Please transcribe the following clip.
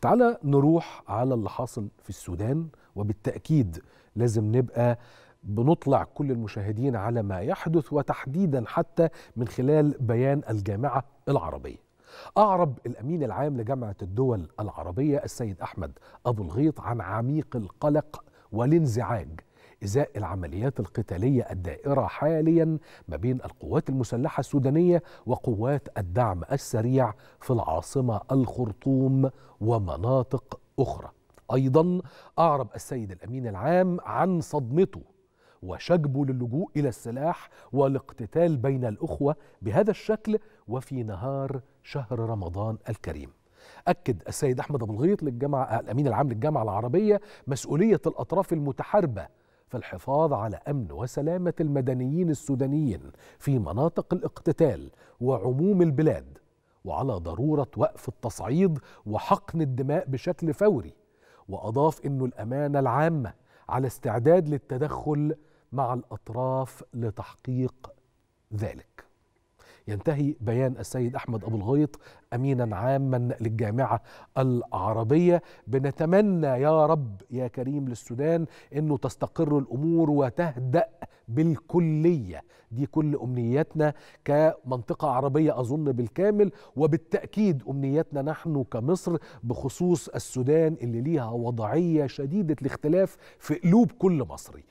تعال نروح على اللي حاصل في السودان وبالتأكيد لازم نبقى بنطلع كل المشاهدين على ما يحدث وتحديدا حتى من خلال بيان الجامعة العربية أعرب الأمين العام لجامعة الدول العربية السيد أحمد أبو الغيط عن عميق القلق والانزعاج إزاء العمليات القتالية الدائرة حاليا ما بين القوات المسلحة السودانية وقوات الدعم السريع في العاصمة الخرطوم ومناطق أخرى أيضا أعرب السيد الأمين العام عن صدمته وشجبه للجوء إلى السلاح والاقتتال بين الأخوة بهذا الشكل وفي نهار شهر رمضان الكريم أكد السيد أحمد أبو الغيط للجامعة الأمين العام للجامعة العربية مسؤولية الأطراف المتحاربة الحفاظ على امن وسلامه المدنيين السودانيين في مناطق الاقتتال وعموم البلاد وعلى ضروره وقف التصعيد وحقن الدماء بشكل فوري واضاف انه الامانه العامه على استعداد للتدخل مع الاطراف لتحقيق ذلك ينتهي بيان السيد أحمد أبو الغيط أمينا عاما للجامعة العربية بنتمنى يا رب يا كريم للسودان أنه تستقر الأمور وتهدأ بالكلية دي كل أمنياتنا كمنطقة عربية أظن بالكامل وبالتأكيد أمنياتنا نحن كمصر بخصوص السودان اللي ليها وضعية شديدة الاختلاف في قلوب كل مصري